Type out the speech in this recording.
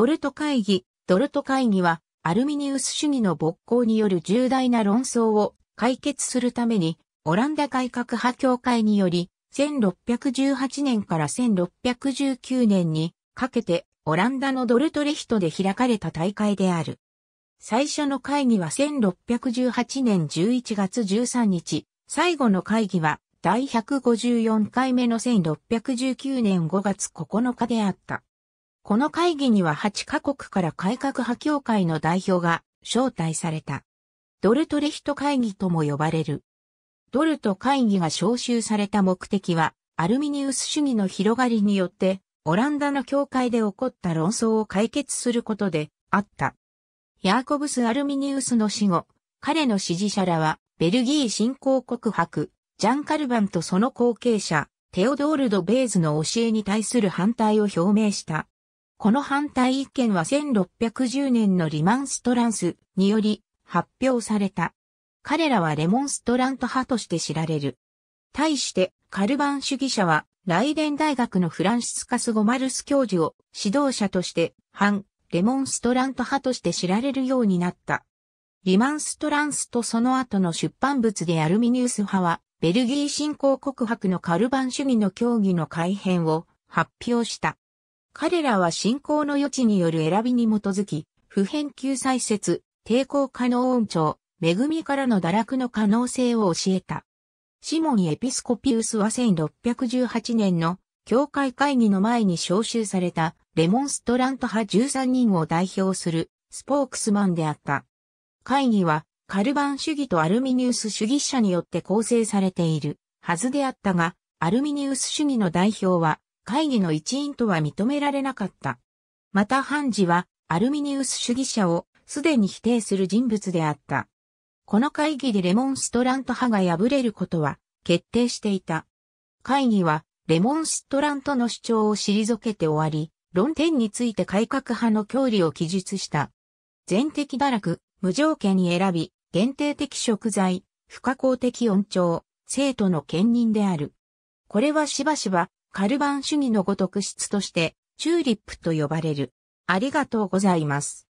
ドルト会議、ドルト会議は、アルミニウス主義の勃興による重大な論争を解決するために、オランダ改革派協会により、1618年から1619年にかけて、オランダのドルトレヒトで開かれた大会である。最初の会議は1618年11月13日、最後の会議は第154回目の1619年5月9日であった。この会議には8カ国から改革派協会の代表が招待された。ドルトレヒト会議とも呼ばれる。ドルト会議が招集された目的は、アルミニウス主義の広がりによって、オランダの教会で起こった論争を解決することであった。ヤーコブス・アルミニウスの死後、彼の支持者らは、ベルギー侵攻告白、ジャン・カルバンとその後継者、テオドール・ド・ベーズの教えに対する反対を表明した。この反対意見は1610年のリマンストランスにより発表された。彼らはレモンストラント派として知られる。対してカルバン主義者はライデン大学のフランシスカス・ゴマルス教授を指導者として反レモンストラント派として知られるようになった。リマンストランスとその後の出版物でアルミニウス派はベルギー振興告白のカルバン主義の協議の改変を発表した。彼らは信仰の余地による選びに基づき、普遍救済説、抵抗可能音調、恵みからの堕落の可能性を教えた。シモン・エピスコピウスは1618年の教会会議の前に召集されたレモンストラント派13人を代表するスポークスマンであった。会議はカルバン主義とアルミニウス主義者によって構成されているはずであったが、アルミニウス主義の代表は会議の一員とは認められなかった。また判事はアルミニウス主義者をすでに否定する人物であった。この会議でレモンストラント派が破れることは決定していた。会議はレモンストラントの主張を退けて終わり、論点について改革派の協理を記述した。全的堕落、無条件に選び、限定的食材、不可抗的温調、生徒の兼任である。これはしばしばカルバン主義のごとく質として、チューリップと呼ばれる。ありがとうございます。